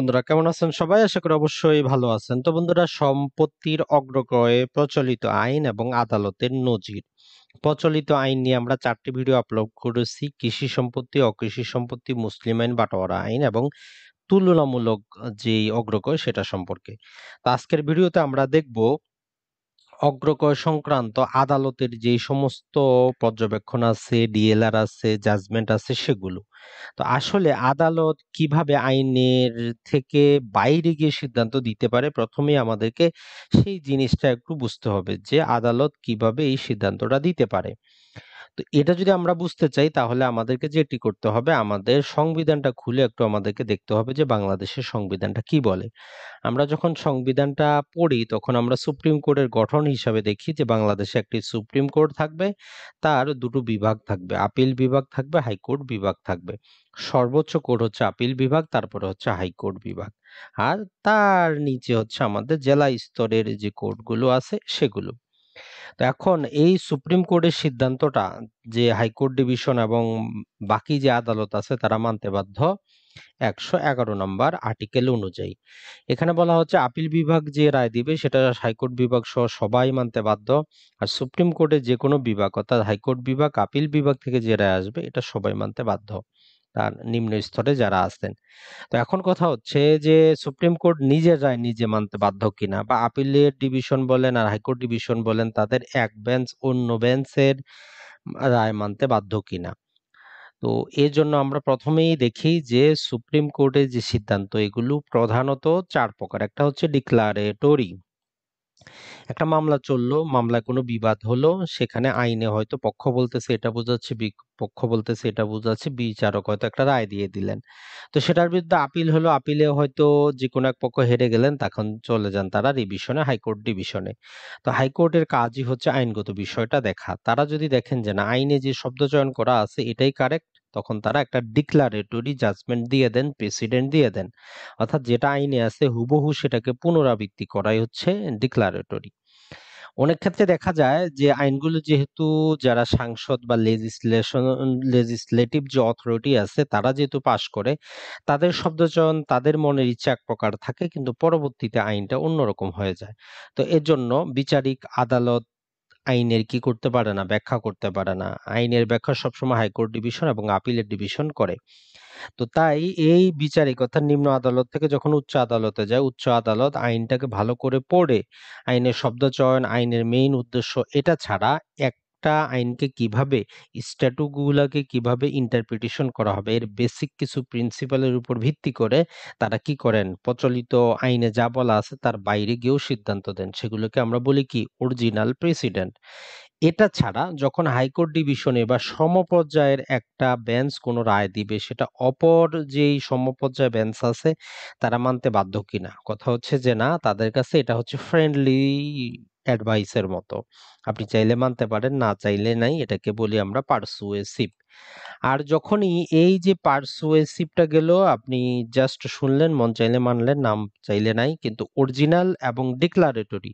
বন্ধুরা কেমন আছেন সবাই আশা করি অবশ্যই ভালো আছেন তো বন্ধুরা সম্পত্তির অগ্রক্রয়ে প্রচলিত আইন এবং আদালতের নজির প্রচলিত আইন নিয়ে আমরা চারটি ভিডিও আপলোড করেছি কৃষি সম্পত্তি অকৃষি সম্পত্তি মুসলিম আইন বাটোয়ারা আইন এবং তুলনামূলক যে অগ্রগ্রয় সেটা সম্পর্কে তো আজকের ভিডিওতে আমরা দেখব অগ্রকয় সংক্রান্ত আদালতের যে সমস্ত পর্যবেক্ষণ আছে ডিএলআর আছে জাজমেন্ট আছে সেগুলো তো আসলে আদালত কিভাবে আইনের থেকে বাইরে গিয়ে সিদ্ধান্ত দিতে পারে প্রথমে আমাদেরকে সেই জিনিসটা একটু বুঝতে হবে যে আদালত কিভাবে এই সিদ্ধান্তটা দিতে পারে তো এটা যদি আমরা বুঝতে চাই তাহলে আমাদেরকে যেটি করতে হবে আমাদের সংবিধানটা খুলে একটু আমাদেরকে দেখতে হবে যে বাংলাদেশের সংবিধানটা কি বলে আমরা যখন সংবিধানটা পড়ি তখন আমরা সুপ্রিম কোর্টের গঠন হিসাবে দেখি যে বাংলাদেশে একটি সুপ্রিম কোর্ট থাকবে তার দুটো বিভাগ থাকবে আপিল বিভাগ থাকবে হাইকোর্ট বিভাগ থাকবে সর্বোচ্চ কোর্ট হচ্ছে আপিল বিভাগ তারপরে হচ্ছে হাইকোর্ট বিভাগ আর তার নিচে হচ্ছে আমাদের জেলা স্তরের যে কোর্টগুলো আছে সেগুলো তো এখন এই সুপ্রিম কোর্টের সিদ্ধান্তটা যে হাইকোর্ট ডিভিশন এবং বাকি যে আদালত আছে তারা মানতে বাধ্য একশো এগারো নম্বর আর্টিকেল অনুযায়ী এখানে বলা হচ্ছে আপিল বিভাগ যে রায় দিবে সেটা হাইকোর্ট বিভাগ সহ সবাই মানতে বাধ্য আর সুপ্রিম কোর্টের যে কোনো বিভাগ অর্থাৎ হাইকোর্ট বিভাগ আপিল বিভাগ থেকে যে রায় আসবে এটা সবাই মানতে বাধ্য তার নিম্ন স্তরে যারা আছেন তো এখন কথা হচ্ছে যে সুপ্রিম কোর্ট নিজের রায় নিজে মানতে বাধ্য কিনা বা আপিলের ডিভিশন বলেন আর হাইকোর্ট ডিভিশন বলেন তাদের এক বেঞ্চ অন্য বেঞ্চের রায় মানতে বাধ্য কিনা তো এর জন্য আমরা প্রথমেই দেখি যে সুপ্রিম কোর্টের যে সিদ্ধান্ত এগুলো প্রধানত চার প্রকার একটা হচ্ছে ডিক্লারেটরি একটা মামলা চললো মামলায় কোনো বিবাদ হলো সেখানে আইনে হয়তো পক্ষ বলতেছে এটা বোঝাচ্ছে পক্ষ বলতেছে এটা বোঝাচ্ছে বিচারক হয়তো একটা রায় দিয়ে দিলেন তো সেটার বিরুদ্ধে আপিল হলো আপিলে হয়তো যে কোনো এক পক্ষ হেরে গেলেন তখন চলে যান তারা রিভিশনে হাইকোর্ট ডিভিশনে তো হাইকোর্টের কাজই হচ্ছে আইনগত বিষয়টা দেখা তারা যদি দেখেন যে না আইনে যে শব্দ চয়ন করা আছে এটাই কারেক্ট তখন তারা একটা ডিক্লারেটরি জাজমেন্ট দিয়ে দেন প্রেসিডেন্ট দিয়ে দেন অর্থাৎ যেটা আইনে আছে হুবহু সেটাকে পুনরাবৃত্তি করাই হচ্ছে ডিক্লারেটরি অনেক ক্ষেত্রে দেখা যায় যে আইনগুলো যেহেতু যারা সাংসদ বা লেজিসলেশন লেজিসলেটিভ যে অথরিটি আছে তারা যেহেতু পাশ করে তাদের শব্দচয়ন তাদের মনের ইচ্ছা এক প্রকার থাকে কিন্তু পরবর্তীতে আইনটা অন্যরকম হয়ে যায় তো এর জন্য বিচারিক আদালত আইনের কি করতে পারে না ব্যাখ্যা করতে পারে না আইনের ব্যাখ্যা সবসময় হাইকোর্ট ডিভিশন এবং আপিলের ডিভিশন করে তো তাই এই বিচারে কথা নিম্ন আদালত থেকে যখন উচ্চ আদালতে যায় উচ্চ আদালত আইনটাকে ভালো করে পড়ে আইনের শব্দ চয়ন আইনের মেইন উদ্দেশ্য এটা ছাড়া এক একটা আইনকে কিভাবে স্ট্যাটুগুলোকে কিভাবে ইন্টারপ্রিটেশন করা হবে এর বেসিক কিছু প্রিন্সিপালের উপর ভিত্তি করে তারা কি করেন প্রচলিত আইনে যা বলা আছে তার বাইরে গিয়েও সিদ্ধান্ত দেন সেগুলোকে আমরা বলি কি অরিজিনাল প্রেসিডেন্ট এটা ছাড়া যখন হাইকোর্ট ডিভিশনে বা সমপর্যায়ের একটা বেঞ্চ কোনো রায় দিবে সেটা অপর যেই সমপর্যায় বেঞ্চ আছে তারা মানতে বাধ্য কিনা কথা হচ্ছে যে না তাদের কাছে এটা হচ্ছে ফ্রেন্ডলি অ্যাডভাইসের মতো আপনি চাইলে মানতে পারেন না চাইলে নাই এটাকে বলি আমরা পারসুয়েসিভ আর যখনই এই যে পার্সোয়েসিভটা গেল আপনি জাস্ট শুনলেন মন চাইলে মানলেন নাম চাইলে নাই কিন্তু অরিজিনাল এবং ডিক্লারেটরি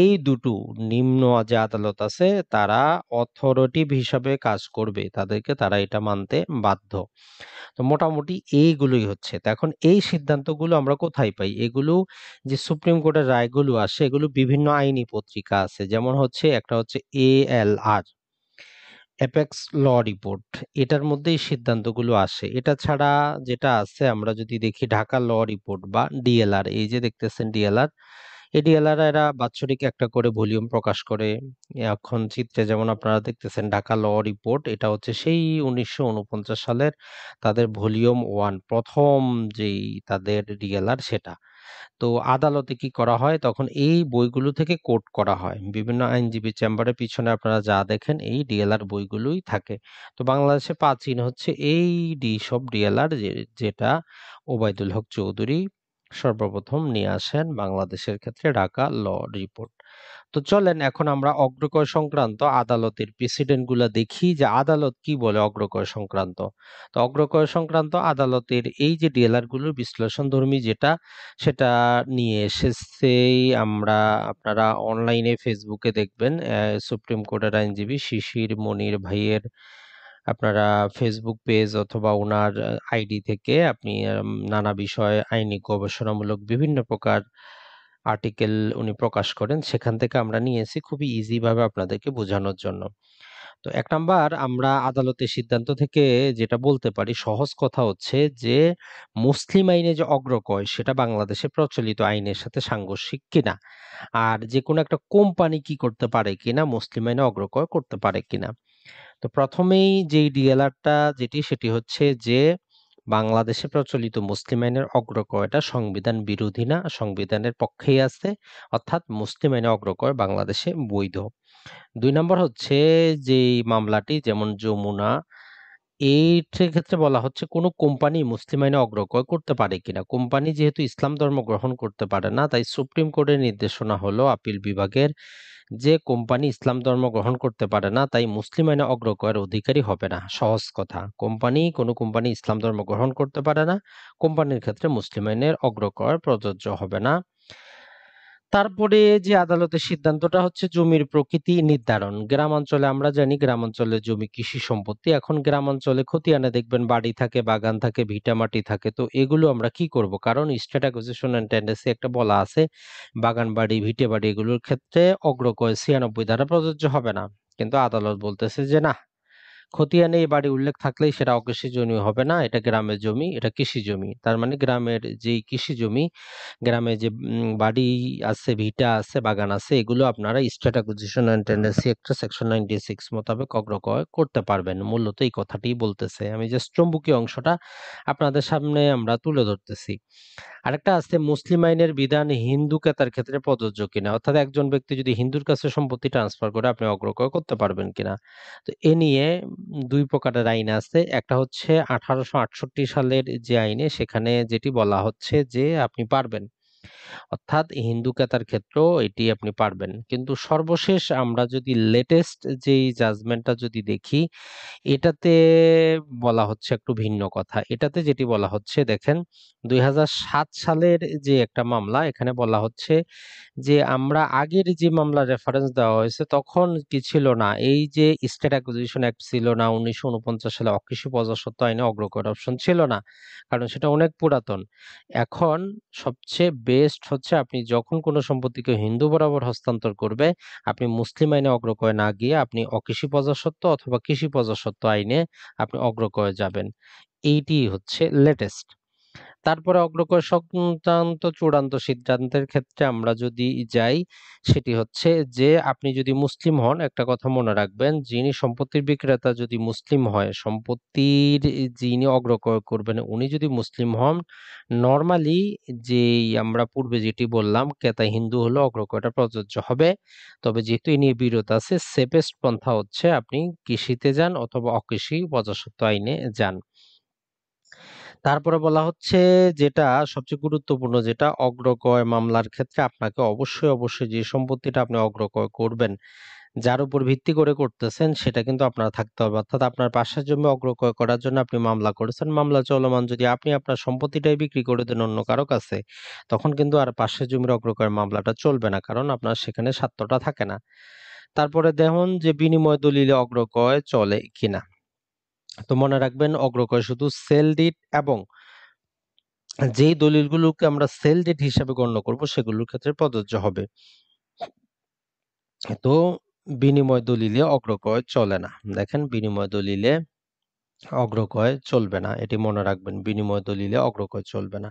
এই দুটো নিম্ন যে আদালত আছে তারা অথরিটিভ হিসাবে কাজ করবে তাদেরকে তারা এটা মানতে বাধ্য তো মোটামুটি এইগুলোই হচ্ছে তো এখন এই সিদ্ধান্তগুলো আমরা কোথায় পাই এগুলো যে সুপ্রিম কোর্টের রায়গুলো আসে এগুলো বিভিন্ন আইনি পত্রিকা আছে যেমন হচ্ছে একটা হচ্ছে এ এল আর অ্যাপেক্স ল রিপোর্ট এটার মধ্যেই সিদ্ধান্তগুলো আসে এটা ছাড়া যেটা আছে আমরা যদি দেখি ঢাকা ল রিপোর্ট বা ডিএলআর এই যে দেখতেছেন ডিএলআর এই ডিএলআর এরা বাৎসরিক একটা করে ভলিউম প্রকাশ করে এখন চিত্রে যেমন আপনারা দেখতেছেন ঢাকা ল রিপোর্ট এটা হচ্ছে সেই উনিশশো সালের তাদের ভলিউম ওয়ান প্রথম যেই তাদের ডিএলআর সেটা তো আদালতে কি করা হয় তখন এই বইগুলো থেকে কোট করা হয় বিভিন্ন আইনজীবী চেম্বারের পিছনে আপনারা যা দেখেন এই ডিএলআর বইগুলোই থাকে তো বাংলাদেশে প্রাচীন হচ্ছে এই ডি সব ডিএলআর যেটা ওবায়দুল হক চৌধুরী সর্বপ্রথম নিয়ে আসেন বাংলাদেশের ক্ষেত্রে ঢাকা ল রিপোর্ট তো চলেন এখন আমরা অগ্রকর সংক্রান্ত আদালতের প্রেসিডেন্টগুলো দেখি যে আদালত কি বলে অগ্রকর সংক্রান্ত তো অগ্রকর সংক্রান্ত আদালতের এই যে ডিএলআরগুলোর বিশ্লেষণ ধর্মী যেটা সেটা নিয়ে এসেছে আমরা আপনারা অনলাইনে ফেসবুকে দেখবেন সুপ্রিম কোর্টের আইনজীবী শিশির মনির ভাইয়ের আপনারা ফেসবুক পেজ অথবা ওনার আইডি থেকে আপনি নানা বিষয়ে আইনি গবেষণামূলক বিভিন্ন প্রকার আর্টিকেল উনি প্রকাশ করেন সেখান থেকে আমরা নিয়েছি খুবই ইজিভাবে আপনাদেরকে বোঝানোর জন্য তো এক নাম্বার আমরা আদালতের সিদ্ধান্ত থেকে যেটা বলতে পারি সহজ কথা হচ্ছে যে মুসলিম আইনে যে অগ্রকয় সেটা বাংলাদেশে প্রচলিত আইনের সাথে সাংঘর্ষিক কিনা আর যে কোনো একটা কোম্পানি কি করতে পারে কিনা মুসলিম আইনে অগ্রকয় করতে পারে কিনা তো প্রথমেই যেই ডিএলআরটা যেটি সেটি হচ্ছে যে বাংলাদেশে প্রচলিত মুসলিম আইনের অগ্রকয়টা সংবিধান বিরোধী না সংবিধানের পক্ষেই আছে অর্থাৎ মুসলিম আইনের অগ্রকয় বাংলাদেশে বৈধ দুই নম্বর হচ্ছে যে মামলাটি যেমন যমুনা এইটার ক্ষেত্রে বলা হচ্ছে কোনো কোম্পানি মুসলিম আইনে অগ্রকয় করতে পারে কিনা কোম্পানি যেহেতু ইসলাম ধর্ম গ্রহণ করতে পারে না তাই সুপ্রিম কোর্টের নির্দেশনা হলো আপিল বিভাগের যে কোম্পানি ইসলাম ধর্ম গ্রহণ করতে পারে না তাই মুসলিম আইনে অগ্রগয়ের অধিকারী হবে না সহজ কথা কোম্পানি কোনো কোম্পানি ইসলাম ধর্ম গ্রহণ করতে পারে না কোম্পানির ক্ষেত্রে মুসলিম আইনের অগ্রকর প্রযোজ্য হবে না তারপরে যে আদালতের সিদ্ধান্তটা হচ্ছে জমির প্রকৃতি নির্ধারণ গ্রামাঞ্চলে আমরা জানি গ্রামাঞ্চলে জমি কৃষি সম্পত্তি এখন গ্রামাঞ্চলে আনে দেখবেন বাড়ি থাকে বাগান থাকে ভিটামাটি থাকে তো এগুলো আমরা কি করব কারণ স্টেট অ্যাকুইজিশন অ্যান্ড টেন্ডেন্সি একটা বলা আছে বাগান বাড়ি ভিটে বাড়ি এগুলোর ক্ষেত্রে অগ্রকয় ছিয়ানব্বই ধারা প্রযোজ্য হবে না কিন্তু আদালত বলতেছে যে না খতিয়া এই বাড়ি উল্লেখ থাকলেই সেটা অকৃষি জমি হবে না এটা গ্রামের জমি এটা কৃষি জমি তার মানে গ্রামের যেই কৃষি জমি গ্রামে যে বাড়ি আছে ভিটা আছে বাগান আছে এগুলো আপনারা স্টেট অ্যাকুজিশন অ্যান্ড টেন্ডেন্সি একটা সেকশন নাইনটি সিক্স মোতাবেক অগ্রকয় করতে পারবেন মূলত এই কথাটি বলতেছে আমি জাস্ট চম্বুকীয় অংশটা আপনাদের সামনে আমরা তুলে ধরতেছি আরেকটা আছে মুসলিম আইনের বিধান হিন্দু ক্রেতার ক্ষেত্রে প্রযোজ্য কিনা অর্থাৎ একজন ব্যক্তি যদি হিন্দুর কাছে সম্পত্তি ট্রান্সফার করে আপনি অগ্রকর করতে পারবেন কিনা তো এ নিয়ে দুই প্রকারের আইন আছে একটা হচ্ছে আঠারোশো সালের যে আইনে সেখানে যেটি বলা হচ্ছে যে আপনি পারবেন অর্থাৎ হিন্দু ক্রেতার ক্ষেত্রেও এটি আপনি পারবেন কিন্তু সর্বশেষ আমরা যদি লেটেস্ট যেই জাজমেন্টটা যদি দেখি এটাতে বলা হচ্ছে একটু ভিন্ন কথা এটাতে যেটি বলা হচ্ছে দেখেন দুই সালের যে একটা মামলা এখানে বলা হচ্ছে যে আমরা আগের যে মামলা রেফারেন্স দেওয়া হয়েছে তখন কি ছিল না এই যে স্টেট অ্যাকুইজিশন অ্যাক্ট ছিল না উনিশশো সালে অকৃষি প্রজাস্বত্ব আইনে অগ্রকর অপশন ছিল না কারণ সেটা অনেক পুরাতন এখন সবচেয়ে বেস্ট হচ্ছে আপনি যখন কোনো সম্পত্তিকে হিন্দু বরাবর হস্তান্তর করবে আপনি মুসলিম আইনে অগ্রকয় না গিয়ে আপনি অকৃষি প্রজাসত্ব অথবা কৃষি প্রজাসত্ব আইনে আপনি অগ্রকয় যাবেন এইটি হচ্ছে লেটেস্ট তারপরে অগ্রকর সংক্রান্ত চূড়ান্ত সিদ্ধান্তের ক্ষেত্রে আমরা যদি যাই সেটি হচ্ছে যে আপনি যদি মুসলিম হন একটা কথা মনে রাখবেন যিনি সম্পত্তির বিক্রেতা যদি মুসলিম হয় সম্পত্তির যিনি অগ্রকর করবেন উনি যদি মুসলিম হন নর্মালি যে আমরা পূর্বে যেটি বললাম কেতা হিন্দু হলো অগ্রকরটা প্রযোজ্য হবে তবে যেহেতু এ নিয়ে বিরোধ আছে সেফেস্ট পন্থা হচ্ছে আপনি কৃষিতে যান অথবা অকৃষি প্রজাস্বত্ব আইনে যান তারপরে বলা হচ্ছে যেটা সবচেয়ে গুরুত্বপূর্ণ যেটা অগ্রকয় মামলার ক্ষেত্রে আপনাকে অবশ্যই অবশ্যই যে সম্পত্তিটা আপনি অগ্রকয় করবেন যার উপর ভিত্তি করে করতেছেন সেটা কিন্তু আপনার থাকতে হবে অর্থাৎ আপনার পাশের জমি অগ্রকয় করার জন্য আপনি মামলা করেছেন মামলা চলমান যদি আপনি আপনার সম্পত্তিটাই বিক্রি করে দেন অন্য কারো কাছে তখন কিন্তু আর পাশের জমির অগ্রকয়ের মামলাটা চলবে না কারণ আপনার সেখানে স্বার্থটা থাকে না তারপরে দেখুন যে বিনিময় দলিলে অগ্রকয় চলে কিনা তো মনে রাখবেন অগ্রকয় শুধু সেল ডিট এবং যেই দলিলগুলোকে আমরা সেল ডিট হিসাবে গণ্য করব সেগুলোর ক্ষেত্রে প্রযোজ্য হবে তো বিনিময় দলিলে অগ্রকয় চলে না দেখেন বিনিময় দলিলে অগ্রকয় চলবে না এটি মনে রাখবেন বিনিময় দলিলে অগ্রকয় চলবে না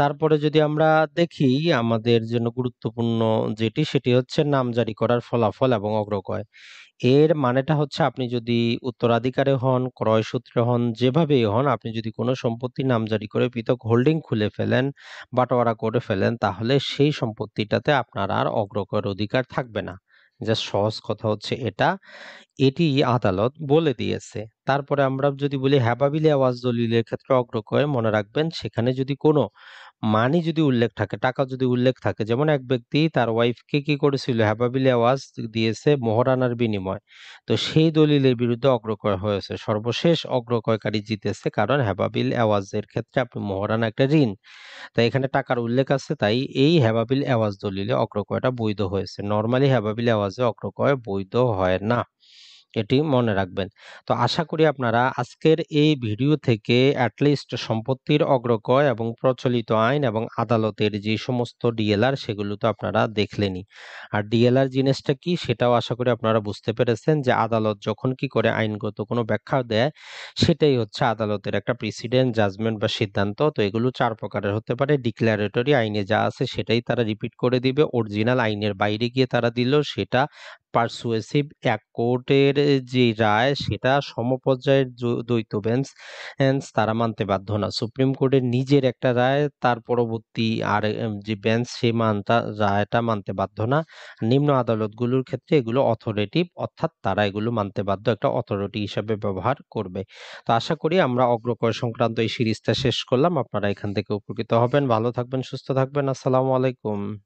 তারপরে যদি আমরা দেখি আমাদের জন্য গুরুত্বপূর্ণ যেটি সেটি হচ্ছে নাম জারি করার ফলাফল এবং অগ্রগয় এর মানেটা হচ্ছে আপনি যদি উত্তরাধিকারে হন ক্রয়সূত্রে হন যেভাবেই হন আপনি যদি কোনো সম্পত্তি নাম জারি করে পৃথক হোল্ডিং খুলে ফেলেন বাটোয়ারা করে ফেলেন তাহলে সেই সম্পত্তিটাতে আপনার আর অগ্রকয়ের অধিকার থাকবে না যা সহজ কথা হচ্ছে এটা এটি আদালত বলে দিয়েছে তারপরে আমরা যদি বলি হ্যাবাবিলে আওয়াজ দলিলের ক্ষেত্রে অগ্রকয় মনে রাখবেন সেখানে যদি কোনো মানি যদি উল্লেখ থাকে টাকা যদি উল্লেখ থাকে যেমন এক ব্যক্তি তার ওয়াইফকে কি করেছিল হ্যাপাবিলি আওয়াজ দিয়েছে মোহরানার বিনিময় তো সেই দলিলের বিরুদ্ধে অগ্রক্রয় হয়েছে সর্বশেষ অগ্রক্রয়কারী জিতেছে কারণ হ্যাপাবিল অ্যাওয়াজের ক্ষেত্রে আপনি মোহরানা একটা ঋণ তাই এখানে টাকার উল্লেখ আছে তাই এই হ্যাবাবিল অ্যাওয়াজ দলিলে অগ্রক্রয়টা বৈধ হয়েছে নর্মালি হ্যাবাবিল আওয়াজে অগ্রক্রয় বৈধ হয় না এটি মনে রাখবেন তো আশা করি আপনারা আজকের এই ভিডিও থেকে অ্যাটলিস্ট সম্পত্তির অগ্রগয় এবং প্রচলিত আইন এবং আদালতের যে সমস্ত ডিএলআর সেগুলো তো আপনারা দেখলেনি আর ডিএলআর জিনিসটা কি সেটাও আশা করি আপনারা বুঝতে পেরেছেন যে আদালত যখন কি করে আইনগত কোনো ব্যাখ্যা দেয় সেটাই হচ্ছে আদালতের একটা প্রেসিডেন্ট জাজমেন্ট বা সিদ্ধান্ত তো এগুলো চার প্রকারের হতে পারে ডিক্লারেটরি আইনে যা আছে সেটাই তারা রিপিট করে দিবে অরিজিনাল আইনের বাইরে গিয়ে তারা দিল সেটা পার্সুয়েসিভ এক কোর্টের যে রায় সেটা সমপর্যায়ের দ্বৈত বেঞ্চ তারা মানতে বাধ্য না সুপ্রিম কোর্টের নিজের একটা রায় তার পরবর্তী আর যে বেঞ্চ সেই মানটা রায়টা মানতে বাধ্য না নিম্ন আদালতগুলোর ক্ষেত্রে এগুলো অথরিটিভ অর্থাৎ তারা এগুলো মানতে বাধ্য একটা অথরিটি হিসাবে ব্যবহার করবে তো আশা করি আমরা অগ্রকর সংক্রান্ত এই সিরিজটা শেষ করলাম আপনারা এখান থেকে উপকৃত হবেন ভালো থাকবেন সুস্থ থাকবেন আসসালামু আলাইকুম